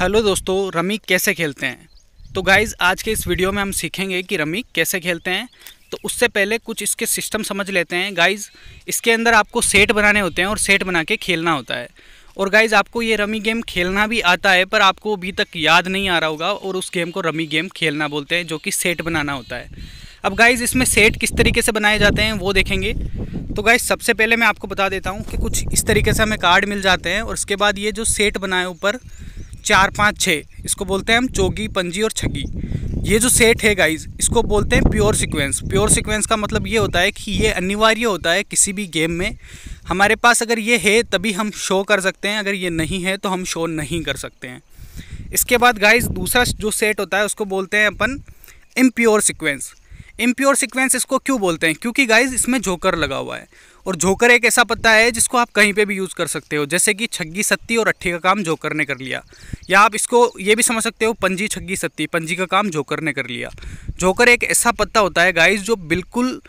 hello दोस्तों rummy कैसे खेलते हैं तो गाइज़ आज के इस वीडियो में हम सीखेंगे कि रमी कैसे खेलते हैं तो उससे पहले कुछ इसके सिस्टम समझ लेते हैं गाइज़ इसके अंदर आपको सेट बनाने होते हैं और सेट बना के खेलना होता है और गाइज़ आपको ये रमी गेम खेलना भी आता है पर आपको अभी तक याद नहीं आ रहा होगा और उस गेम को रमी गेम खेलना बोलते हैं जो कि सेट बनाना होता है अब गाइज़ इसमें सेट किस तरीके से बनाए जाते हैं वो देखेंगे तो गाइज सबसे पहले मैं आपको बता देता हूँ कि कुछ इस तरीके से हमें कार्ड मिल जाते हैं और उसके बाद ये जो सेट बनाए ऊपर चार पाँच छः इसको बोलते हैं हम चोगी पंजी और छगी ये जो सेट है गाइज इसको बोलते हैं प्योर सीक्वेंस प्योर सीक्वेंस का मतलब ये होता है कि ये अनिवार्य होता है किसी भी गेम में हमारे पास अगर ये है तभी हम शो कर सकते हैं अगर ये नहीं है तो हम शो नहीं कर सकते हैं इसके बाद गाइज दूसरा जो सेट होता है उसको बोलते हैं अपन इम्प्योर सिक्वेंस इम्प्योर सिक्वेंस इसको क्यों बोलते हैं क्योंकि गाइज इसमें जोकर लगा हुआ है और जोकर एक ऐसा पत्ता है जिसको आप कहीं पे भी यूज़ कर सकते हो जैसे कि छग्गी सत्ती और अट्ठी का काम जोकर ने कर लिया या आप इसको ये भी समझ सकते हो पंजी छग्गी सत्ती पंजी का काम जोकर ने कर लिया जोकर एक ऐसा पत्ता होता है गाइस जो बिल्कुल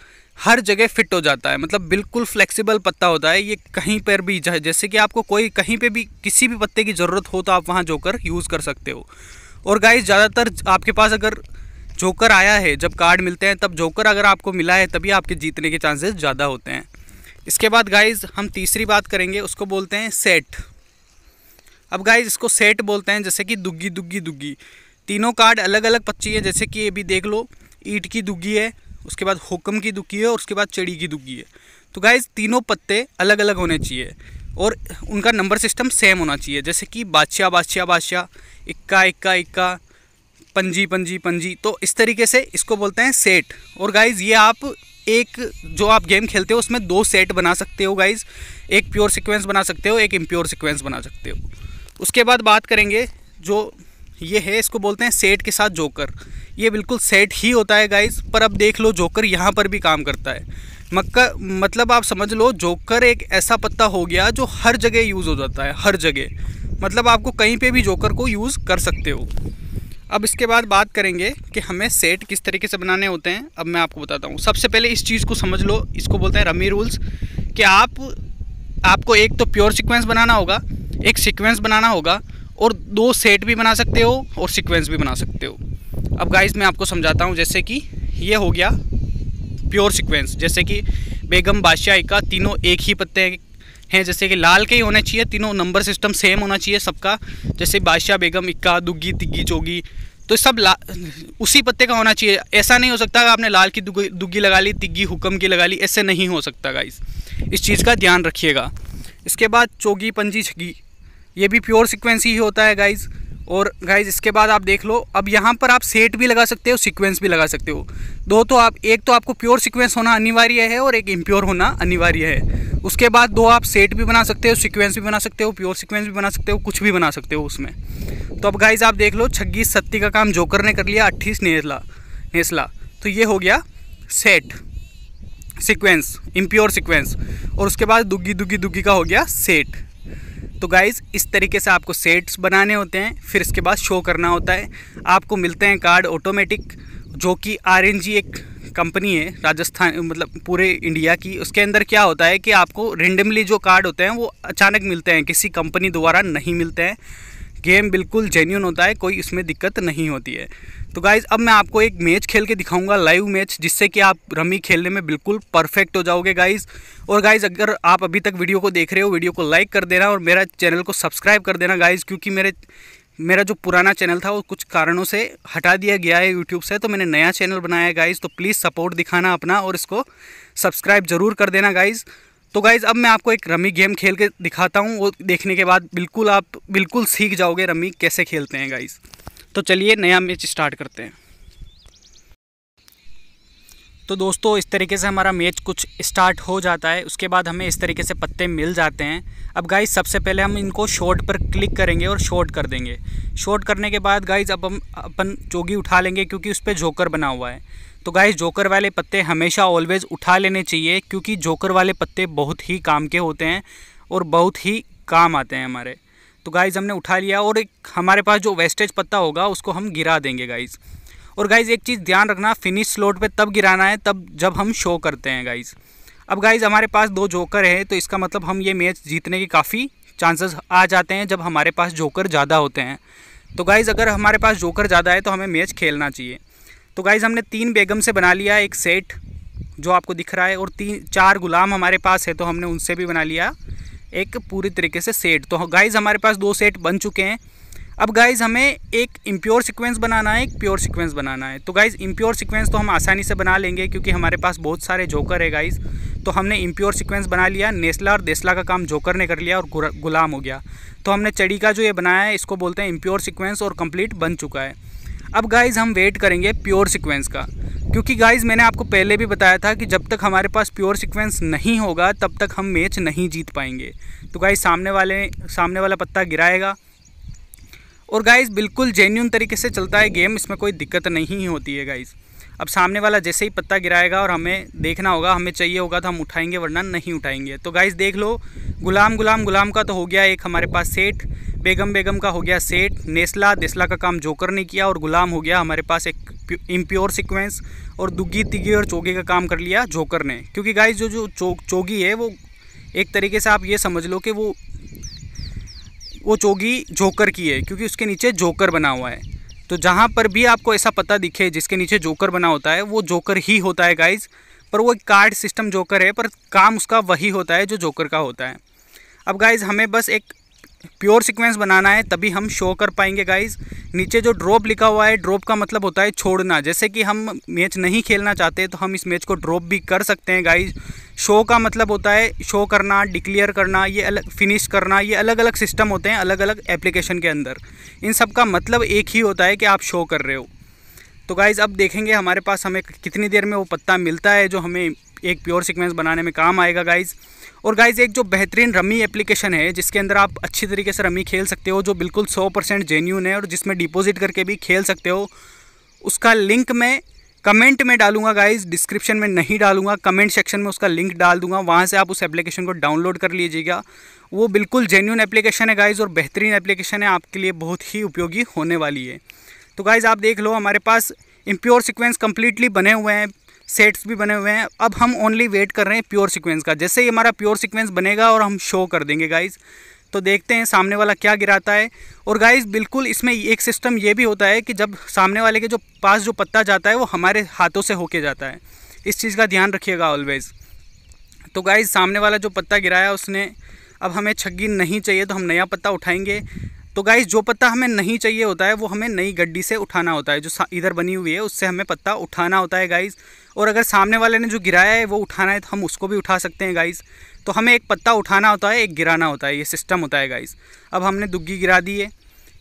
हर जगह फिट हो जाता है मतलब बिल्कुल फ्लेक्सिबल पत्ता होता है ये कहीं पर भी जैसे कि आपको कोई कहीं पर भी किसी भी पत्ते की ज़रूरत हो तो आप वहाँ जोकर यूज़ कर सकते हो और गाइज ज़्यादातर आपके पास अगर जोकर आया है जब कार्ड मिलते हैं तब जोकर अगर आपको मिला है तभी आपके जीतने के चांसेस ज़्यादा होते हैं इसके बाद गाइज हम तीसरी बात करेंगे उसको बोलते हैं सेट अब गाइज इसको सेट बोलते हैं जैसे कि दुग्गी दुग्गी दुग्गी तीनों कार्ड अलग अलग पच्ची है जैसे कि ये भी देख लो ईट की दुग्गी है उसके बाद हुक्म की दुग्गी है और उसके बाद चिड़ी की दुग्गी है तो गाइज तीनों पत्ते अलग अलग होने चाहिए और उनका नंबर सिस्टम सेम होना चाहिए जैसे कि बादशाह बादशाह बादशाह इक्का इक्का इक्का पंजी पंजी पंजी तो इस तरीके से इसको बोलते हैं सेट और गाइज ये आप एक जो आप गेम खेलते हो उसमें दो सेट बना सकते हो गाइज एक प्योर सिक्वेंस बना सकते हो एक इम्प्योर सिक्वेंस बना सकते हो उसके बाद बात करेंगे जो ये है इसको बोलते हैं सेट के साथ जोकर ये बिल्कुल सेट ही होता है गाइज पर अब देख लो जोकर यहाँ पर भी काम करता है मक्का मतलब आप समझ लो जोकर एक ऐसा पत्ता हो गया जो हर जगह यूज़ हो जाता है हर जगह मतलब आपको कहीं पे भी जोकर को यूज़ कर सकते हो अब इसके बाद बात करेंगे कि हमें सेट किस तरीके से बनाने होते हैं अब मैं आपको बताता हूँ सबसे पहले इस चीज़ को समझ लो इसको बोलते हैं रमी रूल्स कि आप आपको एक तो प्योर सिक्वेंस बनाना होगा एक सिक्वेंस बनाना होगा और दो सेट भी बना सकते हो और सिक्वेंस भी बना सकते हो अब गाइज मैं आपको समझाता हूँ जैसे कि ये हो गया प्योर सिक्वेंस जैसे कि बेगम बादशाह का तीनों एक ही पत्ते हैं जैसे कि लाल के ही होने चाहिए तीनों नंबर सिस्टम सेम होना चाहिए सबका जैसे बादशाह बेगम इक्का दुग्गी तिग्गी चोगी तो सब ला उसी पत्ते का होना चाहिए ऐसा नहीं हो सकता कि आपने लाल की दुग्गी, दुग्गी लगा ली तिग्गी हुक्म की लगा ली ऐसे नहीं हो सकता गाइस इस चीज़ का ध्यान रखिएगा इसके बाद चोगी पंजी छगी ये भी प्योर सिक्वेंस ही होता है गाइज़ और गाइज इसके बाद आप देख लो अब यहाँ पर आप सेट भी लगा सकते हो सीक्वेंस भी लगा सकते हो दो तो आप एक तो आपको प्योर सीक्वेंस होना अनिवार्य है और एक इम्प्योर होना अनिवार्य है उसके बाद दो आप सेट भी बना सकते हो सीक्वेंस भी बना सकते हो प्योर सीक्वेंस भी बना सकते हो कुछ भी बना सकते हो उसमें तो अब गाइज आप देख लो छग्गीस सत्ती का काम जोकर ने कर लिया अट्ठीस नेसला नेसला तो ये हो गया सेट सिक्वेंस इम्प्योर सिक्वेंस और उसके बाद दुग्गी दुग्गी दुग्गी का हो गया सेट तो गाइज़ इस तरीके से आपको सेट्स बनाने होते हैं फिर इसके बाद शो करना होता है आपको मिलते हैं कार्ड ऑटोमेटिक जो कि आर एक कंपनी है राजस्थान मतलब पूरे इंडिया की उसके अंदर क्या होता है कि आपको रेंडमली जो कार्ड होते हैं वो अचानक मिलते हैं किसी कंपनी द्वारा नहीं मिलते हैं गेम बिल्कुल जेन्यून होता है कोई इसमें दिक्कत नहीं होती है तो गाइज़ अब मैं आपको एक मैच खेल के दिखाऊंगा लाइव मैच जिससे कि आप रमी खेलने में बिल्कुल परफेक्ट हो जाओगे गाइज़ और गाइज़ अगर आप अभी तक वीडियो को देख रहे हो वीडियो को लाइक कर देना और मेरा चैनल को सब्सक्राइब कर देना गाइज़ क्योंकि मेरे मेरा जो पुराना चैनल था वो कुछ कारणों से हटा दिया गया है यूट्यूब से तो मैंने नया चैनल बनाया है गाइज़ तो प्लीज़ सपोर्ट दिखाना अपना और इसको सब्सक्राइब ज़रूर कर देना गाइज़ तो गाइज़ अब मैं आपको एक रमी गेम खेल के दिखाता हूँ वो देखने के बाद बिल्कुल आप बिल्कुल सीख जाओगे रमी कैसे खेलते हैं गाइज़ तो चलिए नया मैच स्टार्ट करते हैं तो दोस्तों इस तरीके से हमारा मैच कुछ स्टार्ट हो जाता है उसके बाद हमें इस तरीके से पत्ते मिल जाते हैं अब गाइज सबसे पहले हम इनको शॉर्ट पर क्लिक करेंगे और शॉर्ट कर देंगे शॉर्ट करने के बाद गाइज अब हम अपन चोगी उठा लेंगे क्योंकि उस पर जोकर बना हुआ है तो गाइस जोकर वाले पत्ते हमेशा ऑलवेज़ उठा लेने चाहिए क्योंकि जोकर वाले पत्ते बहुत ही काम के होते हैं और बहुत ही काम आते हैं हमारे तो गाइज़ हमने उठा लिया और एक हमारे पास जो वेस्टेज पत्ता होगा उसको हम गिरा देंगे गाइज़ और गाइज़ एक चीज़ ध्यान रखना फिनिश स्लोट पे तब गिराना है तब जब हम शो करते हैं गाइज़ अब गाइज़ हमारे पास दो जोकर है तो इसका मतलब हम ये मैच जीतने के काफ़ी चांसेस आ जाते हैं जब हमारे पास जोकर ज़्यादा होते हैं तो गाइज़ अगर हमारे पास जोकर ज़्यादा है तो हमें मैच खेलना चाहिए तो गाइज़ हमने तीन बेगम से बना लिया एक सेट जो आपको दिख रहा है और तीन चार गुलाम हमारे पास है तो हमने उनसे भी बना लिया एक पूरी तरीके से सेट तो गाइज़ हमारे पास दो सेट बन चुके हैं अब गाइज़ हमें एक इम्प्योर सीक्वेंस बनाना है एक प्योर सीक्वेंस बनाना है तो गाइज़ इम्प्योर सीक्वेंस तो हम आसानी से बना लेंगे क्योंकि हमारे पास बहुत सारे जोकर है गाइज़ तो हमने इम्प्योर सीक्वेंस बना लिया नेस्ला और देसला का काम जोकर ने कर लिया और गुलाम हो गया तो हमने चड़ी का जो ये बनाया है इसको बोलते हैं इम्प्योर सिक्वेंस और कम्प्लीट बन चुका है अब गाइज़ हम वेट करेंगे प्योर सीक्वेंस का क्योंकि गाइज़ मैंने आपको पहले भी बताया था कि जब तक हमारे पास प्योर सीक्वेंस नहीं होगा तब तक हम मैच नहीं जीत पाएंगे तो गाइज़ सामने वाले सामने वाला पत्ता गिराएगा और गाइज़ बिल्कुल जेन्यून तरीके से चलता है गेम इसमें कोई दिक्कत नहीं होती है गाइज़ अब सामने वाला जैसे ही पत्ता गिराएगा और हमें देखना होगा हमें चाहिए होगा तो हम उठाएंगे वरना नहीं उठाएंगे तो गाइस देख लो गुलाम गुलाम गुलाम का तो हो गया एक हमारे पास सेठ बेगम बेगम का हो गया सेठ नेस्ला देस्ला का काम जोकर ने किया और गुलाम हो गया हमारे पास एक इम्प्योर सिक्वेंस और दुग्गी तिगी और चोगी का काम कर लिया जोकर ने क्योंकि गाइज जो जो चोगी है वो एक तरीके से आप ये समझ लो कि वो वो चोगी जोकर की है क्योंकि उसके नीचे जोकर बना हुआ है तो जहाँ पर भी आपको ऐसा पता दिखे जिसके नीचे जोकर बना होता है वो जोकर ही होता है गाइज पर वो एक कार्ड सिस्टम जोकर है पर काम उसका वही होता है जो जोकर का होता है अब गाइज हमें बस एक प्योर सिक्वेंस बनाना है तभी हम शो कर पाएंगे गाइज नीचे जो ड्रॉप लिखा हुआ है ड्रॉप का मतलब होता है छोड़ना जैसे कि हम मैच नहीं खेलना चाहते तो हम इस मैच को ड्रॉप भी कर सकते हैं गाइज शो का मतलब होता है शो करना डिक्लेयर करना ये अलग फिनिश करना ये अलग अलग सिस्टम होते हैं अलग अलग एप्लीकेशन के अंदर इन सब का मतलब एक ही होता है कि आप शो कर रहे हो तो गाइज़ अब देखेंगे हमारे पास हमें कितनी देर में वो पत्ता मिलता है जो हमें एक प्योर सिक्वेंस बनाने में काम आएगा गाइज़ और गाइज़ एक जो बेहतरीन रमी एप्लीकेशन है जिसके अंदर आप अच्छी तरीके से रमी खेल सकते हो जो बिल्कुल सौ परसेंट जेन्यून है और जिसमें डिपोज़िट करके भी खेल सकते हो उसका लिंक मैं कमेंट में डालूंगा गाइज डिस्क्रिप्शन में नहीं डालूंगा कमेंट सेक्शन में उसका लिंक डाल दूंगा वहाँ से आप उस एप्लीकेशन को डाउनलोड कर लीजिएगा वो बिल्कुल जेन्यून एप्लीकेशन है गाइज और बेहतरीन एप्लीकेशन है आपके लिए बहुत ही उपयोगी होने वाली है तो गाइज आप देख लो हमारे पास इम्प्योर सिक्वेंस कम्प्लीटली बने हुए हैं सेट्स भी बने हुए हैं अब हम ओनली वेट कर रहे हैं प्योर सिक्वेंस का जैसे ही हमारा प्योर सिक्वेंस बनेगा और हम शो कर देंगे गाइज़ तो देखते हैं सामने वाला क्या गिराता है और गाइस बिल्कुल इसमें एक सिस्टम ये भी होता है कि जब सामने वाले के जो पास जो पत्ता जाता है वो हमारे हाथों से होके जाता है इस चीज़ का ध्यान रखिएगा ऑलवेज़ तो गाइस सामने वाला जो पत्ता गिराया उसने अब हमें छग्गी नहीं चाहिए तो हम नया पत्ता उठाएंगे तो गाइस जो पत्ता हमें नहीं चाहिए होता है वो हमें नई गड्डी से उठाना होता है जो इधर बनी हुई है उससे हमें पत्ता उठाना होता है गाइस और अगर सामने वाले ने जो गिराया है वो उठाना है तो हम उसको भी उठा सकते हैं गाइस तो हमें एक पत्ता उठाना होता है एक गिराना होता है ये सिस्टम होता है गाइस अब हमने दुग्गी गिरा दी है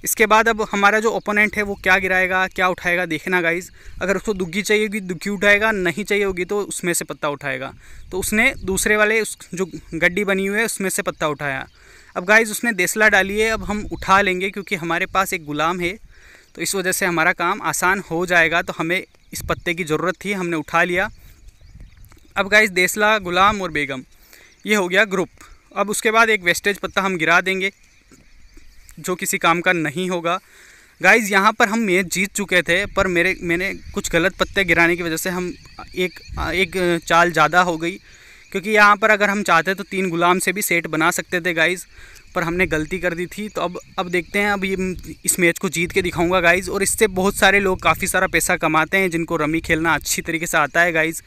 इसके बाद अब हमारा जो ओपोनेंट है वो क्या गिराएगा क्या उठाएगा देखना गाइस अगर उसको दुग्गी चाहिए होगी दुग्गी उठाएगा नहीं चाहिए होगी तो उसमें से पत्ता उठाएगा तो उसने दूसरे वाले उस जो गड्डी बनी हुई है उसमें से पत्ता उठाया अब गाइस उसने देसला डाली है अब हम उठा लेंगे क्योंकि हमारे पास एक गुलाम है तो इस वजह से हमारा काम आसान हो जाएगा तो हमें इस पत्ते की ज़रूरत थी हमने उठा लिया अब गाइस देसला गुलाम और बेगम ये हो गया ग्रुप अब उसके बाद एक वेस्टेज पत्ता हम गिरा देंगे जो किसी काम का नहीं होगा गाइज़ यहाँ पर हम मैच जीत चुके थे पर मेरे मैंने कुछ गलत पत्ते गिराने की वजह से हम एक एक चाल ज़्यादा हो गई क्योंकि यहाँ पर अगर हम चाहते तो तीन गुलाम से भी सेट बना सकते थे गाइज़ पर हमने गलती कर दी थी तो अब अब देखते हैं अब ये इस मैच को जीत के दिखाऊंगा गाइज़ और इससे बहुत सारे लोग काफ़ी सारा पैसा कमाते हैं जिनको रमी खेलना अच्छी तरीके से आता है गाइज़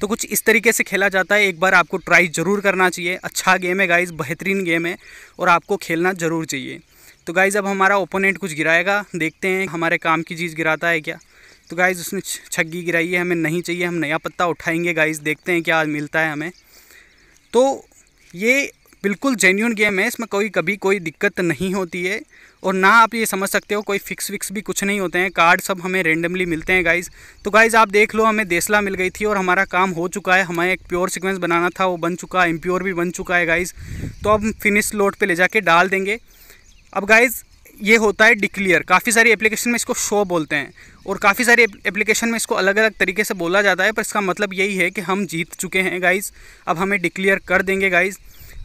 तो कुछ इस तरीके से खेला जाता है एक बार आपको ट्राई ज़रूर करना चाहिए अच्छा गेम है गाइज़ बेहतरीन गेम है और आपको खेलना ज़रूर चाहिए तो गाइज़ अब हमारा ओपोनेंट कुछ गिराएगा देखते हैं हमारे काम की चीज़ गिराता है क्या तो गाइज़ उसने छग्गी गिराई है हमें नहीं चाहिए हम नया पत्ता उठाएंगे गाइज़ देखते हैं क्या मिलता है हमें तो ये बिल्कुल जेन्यून गेम है इसमें कोई कभी कोई दिक्कत नहीं होती है और ना आप ये समझ सकते हो कोई फिक्स विक्स भी कुछ नहीं होते हैं कार्ड सब हमें रेंडमली मिलते हैं गाइज तो गाइज आप देख लो हमें देसला मिल गई थी और हमारा काम हो चुका है हमें एक प्योर सिक्वेंस बनाना था वो बन चुका है इम्प्योर भी बन चुका है गाइज तो अब फिनिश लोड पर ले जाके डाल देंगे अब गाइज़ ये होता है डिक्लियर काफ़ी सारी एप्लीकेशन में इसको शो बोलते हैं और काफ़ी सारी एप्लीकेशन में इसको अलग अलग तरीके से बोला जाता है पर इसका मतलब यही है कि हम जीत चुके हैं गाइज़ अब हमें डिक्लियर कर देंगे गाइज़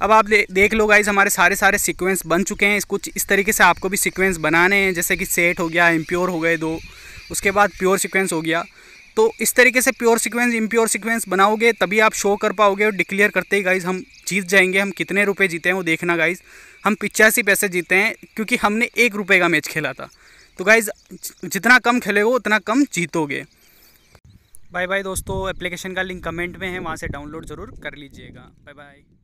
अब आप देख लो गाइज हमारे सारे सारे सिक्वेंस बन चुके हैं कुछ इस तरीके से आपको भी सिक्वेंस बनाने हैं जैसे कि सेट हो गया इम्प्योर हो गए दो उसके बाद प्योर सिक्वेंस हो गया तो इस तरीके से प्योर सिक्वेंस इम्प्योर सिक्वेंस बनाओगे तभी आप शो कर पाओगे और डिक्लेयर करते ही गाइज हम जीत जाएंगे हम कितने रुपए जीते हैं वो देखना गाइज हम पिचासी पैसे जीते हैं क्योंकि हमने एक रुपये का मैच खेला था तो गाइज जितना कम खेलेगे उतना कम जीतोगे बाय बाय दोस्तों एप्लीकेशन का लिंक कमेंट में है वहाँ से डाउनलोड ज़रूर कर लीजिएगा बाय बाय